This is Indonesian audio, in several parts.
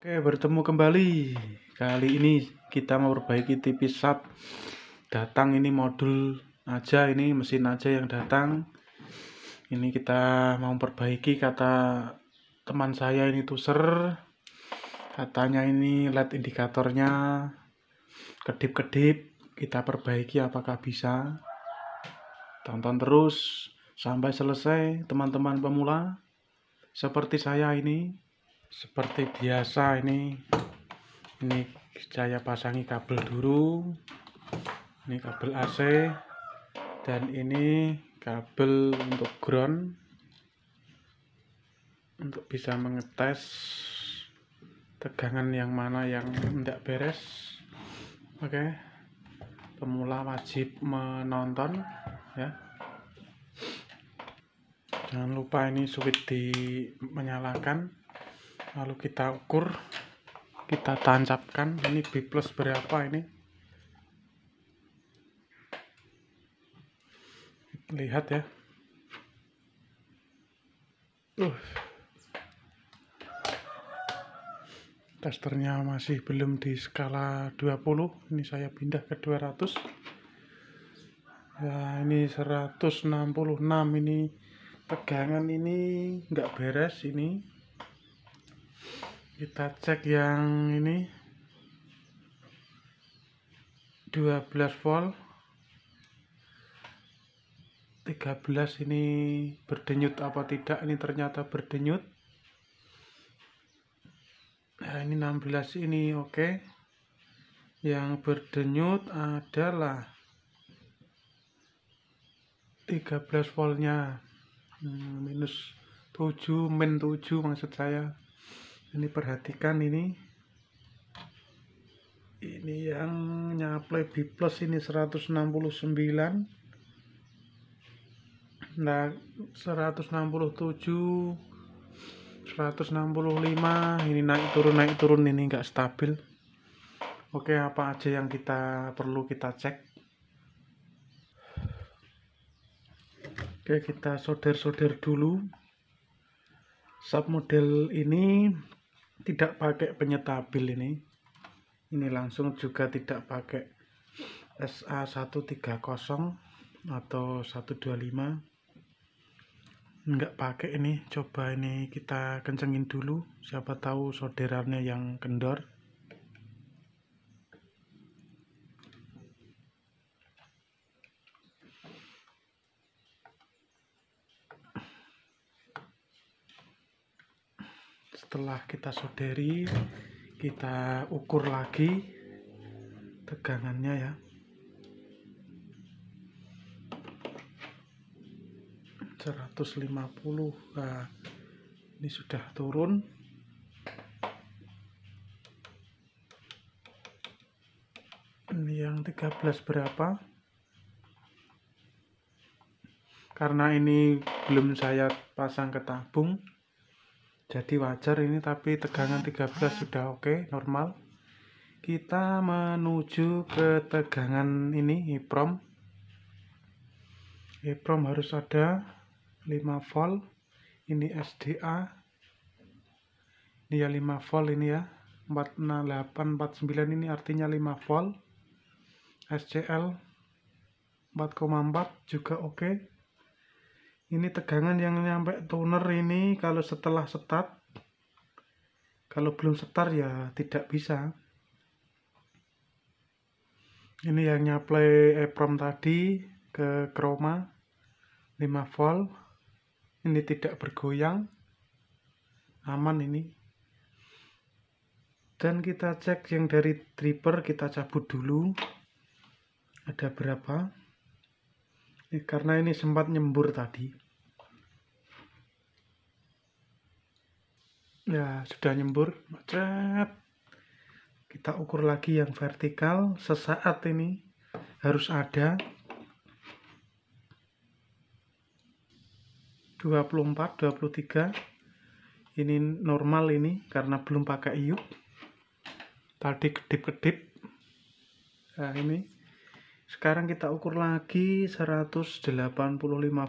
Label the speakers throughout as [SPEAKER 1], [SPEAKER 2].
[SPEAKER 1] Oke, bertemu kembali. Kali ini kita mau perbaiki tv sub. Datang ini modul aja, ini mesin aja yang datang. Ini kita mau perbaiki kata teman saya ini tuser. Katanya ini LED indikatornya kedip-kedip. Kita perbaiki apakah bisa. Tonton terus sampai selesai teman-teman pemula. Seperti saya ini seperti biasa ini ini saya pasangi kabel dulu ini kabel AC dan ini kabel untuk ground untuk bisa mengetes tegangan yang mana yang tidak beres oke okay. pemula wajib menonton ya jangan lupa ini switch di menyalakan lalu kita ukur kita tancapkan ini B plus berapa ini lihat ya uh. testernya masih belum di skala 20 ini saya pindah ke 200 ya ini 166 ini tegangan ini enggak beres ini kita cek yang ini 12 volt 13 ini berdenyut apa tidak ini ternyata berdenyut nah ini 16 ini oke okay. yang berdenyut adalah 13 voltnya hmm, minus 7 min 7 maksud saya ini perhatikan ini ini yang nyaple B plus ini 169 nah 167 165 ini naik turun naik turun ini enggak stabil oke apa aja yang kita perlu kita cek oke kita solder-solder dulu sub model ini tidak pakai penyetabil ini ini langsung juga tidak pakai SA130 atau 125 nggak pakai ini coba ini kita kencengin dulu siapa tahu solderannya yang kendor setelah kita soderi kita ukur lagi tegangannya ya seratus lima puluh ah, ini sudah turun ini yang tiga belas berapa karena ini belum saya pasang ke tabung jadi wajar ini tapi tegangan 13 sudah oke okay, normal kita menuju ke tegangan ini EPROM EPROM harus ada 5 volt ini SDA ini ya 5 volt ini ya 4849 ini artinya 5 volt SCL 4,4 juga oke okay ini tegangan yang nyampe tuner ini kalau setelah setat kalau belum setar ya tidak bisa ini yang nyaplay EPROM tadi ke chroma 5 volt ini tidak bergoyang aman ini dan kita cek yang dari dripper kita cabut dulu ada berapa ya, karena ini sempat nyembur tadi ya sudah nyembur macet kita ukur lagi yang vertikal sesaat ini harus ada 24 23 ini normal ini karena belum pakai iup tadi kedip-kedip nah ini sekarang kita ukur lagi 185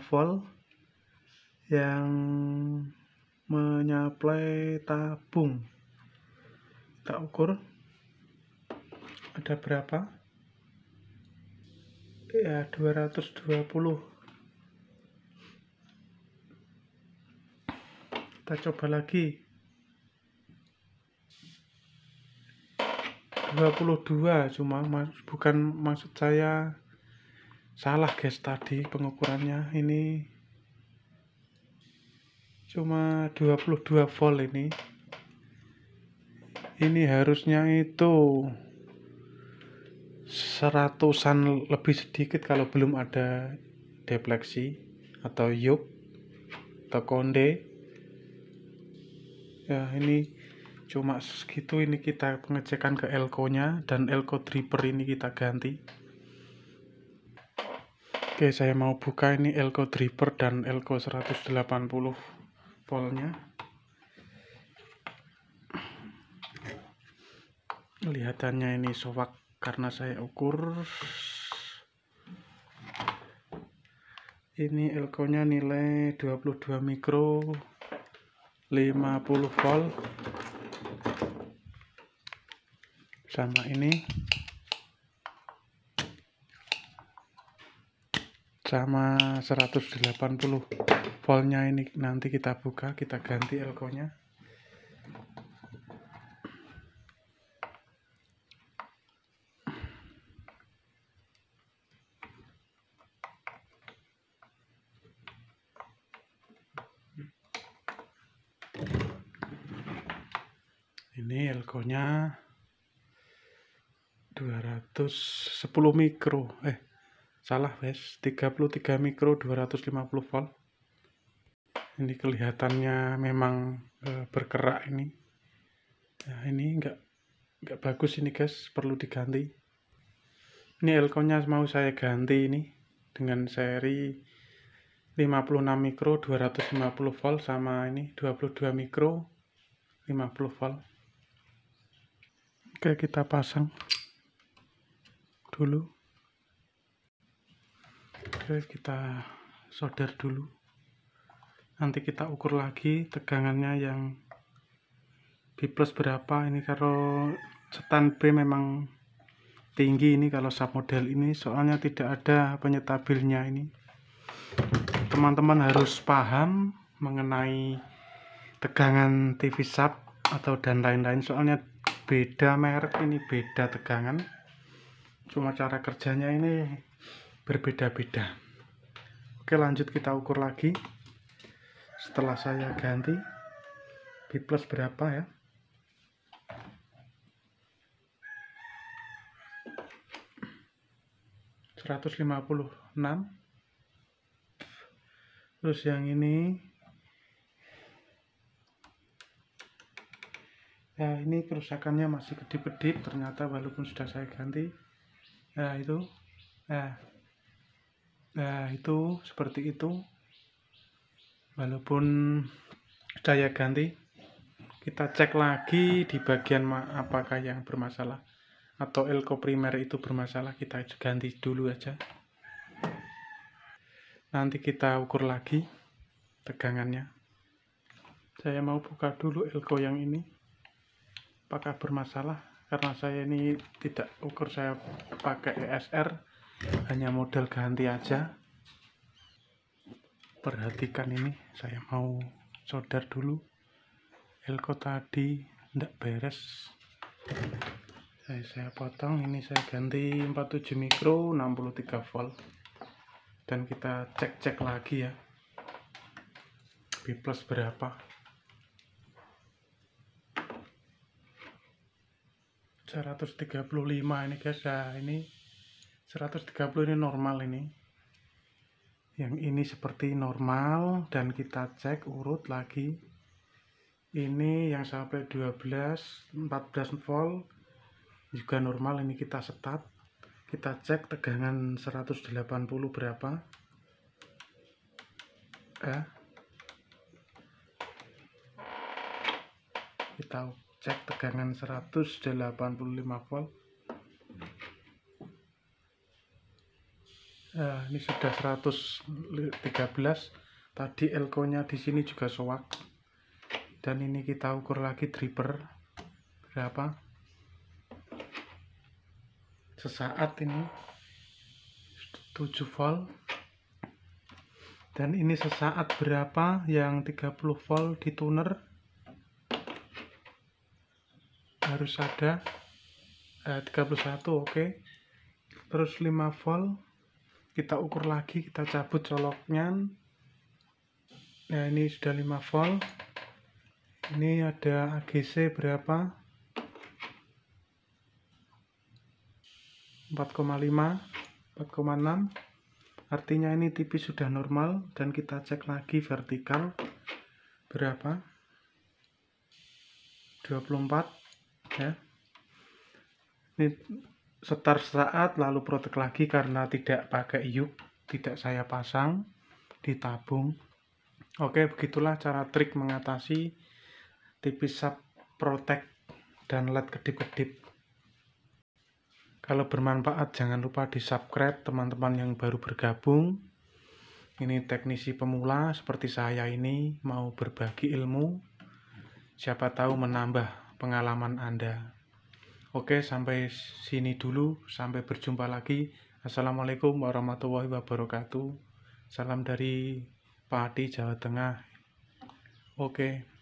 [SPEAKER 1] volt yang menyaplai tabung kita ukur ada berapa ya 220 kita coba lagi 22 cuma mas, bukan maksud saya salah guys tadi pengukurannya ini cuma 22 volt ini ini harusnya itu seratusan lebih sedikit kalau belum ada defleksi atau yuk atau konde ya ini cuma segitu ini kita pengecekan ke elko nya dan elko dripper ini kita ganti oke saya mau buka ini elko dripper dan elko 180 voltnya kelihatannya ini sowak karena saya ukur ini elko nya nilai 22 mikro 50 volt sama ini sama 180 voltnya ini nanti kita buka kita ganti elko nya ini elko nya 210 mikro eh salah guys 33 mikro 250 volt ini kelihatannya memang e, eh, bergerak ini nah ini enggak enggak bagus ini guys perlu diganti ini elko nya mau saya ganti ini dengan seri 56 mikro 250 volt sama ini 22 mikro 50 volt oke kita pasang dulu oke kita solder dulu nanti kita ukur lagi tegangannya yang B plus berapa ini kalau setan B memang tinggi ini kalau sub model ini soalnya tidak ada penyetabilnya ini teman-teman harus paham mengenai tegangan TV sub atau dan lain-lain soalnya beda merek ini beda tegangan cuma cara kerjanya ini berbeda-beda oke lanjut kita ukur lagi setelah saya ganti B plus berapa ya seratus lima puluh enam terus yang ini ya ini kerusakannya masih kedip-kedip ternyata walaupun sudah saya ganti nah itu nah nah itu seperti itu walaupun saya ganti kita cek lagi di bagian apakah yang bermasalah atau elko primer itu bermasalah kita ganti dulu aja nanti kita ukur lagi tegangannya saya mau buka dulu elko yang ini apakah bermasalah karena saya ini tidak ukur saya pakai ESR hanya model ganti aja perhatikan ini saya mau solder dulu elko tadi tidak beres saya, saya potong ini saya ganti 47 mikro 63 volt dan kita cek-cek lagi ya B plus berapa 135 ini guys ya ini 130 ini normal ini yang ini seperti normal dan kita cek urut lagi ini yang sampai 12 14 volt juga normal ini kita setat kita cek tegangan 180 berapa eh kita cek tegangan 185 volt ah, ini sudah 113 tadi elko nya di sini juga soak dan ini kita ukur lagi driver berapa sesaat ini 7 volt dan ini sesaat berapa yang 30 volt di tuner harus ada eh, 31 oke okay. terus 5 volt kita ukur lagi kita cabut coloknya nah ini sudah 5 volt ini ada AGC berapa 4,5 4,6 artinya ini tipis sudah normal dan kita cek lagi vertikal berapa 24 ya ini setar saat lalu protek lagi karena tidak pakai yuk tidak saya pasang ditabung oke begitulah cara trik mengatasi tipis sub protek dan led kedip-kedip kalau bermanfaat jangan lupa di subscribe teman-teman yang baru bergabung ini teknisi pemula seperti saya ini mau berbagi ilmu siapa tahu menambah pengalaman Anda. Oke, sampai sini dulu. Sampai berjumpa lagi. Assalamualaikum warahmatullahi wabarakatuh. Salam dari Pati, Jawa Tengah. Oke.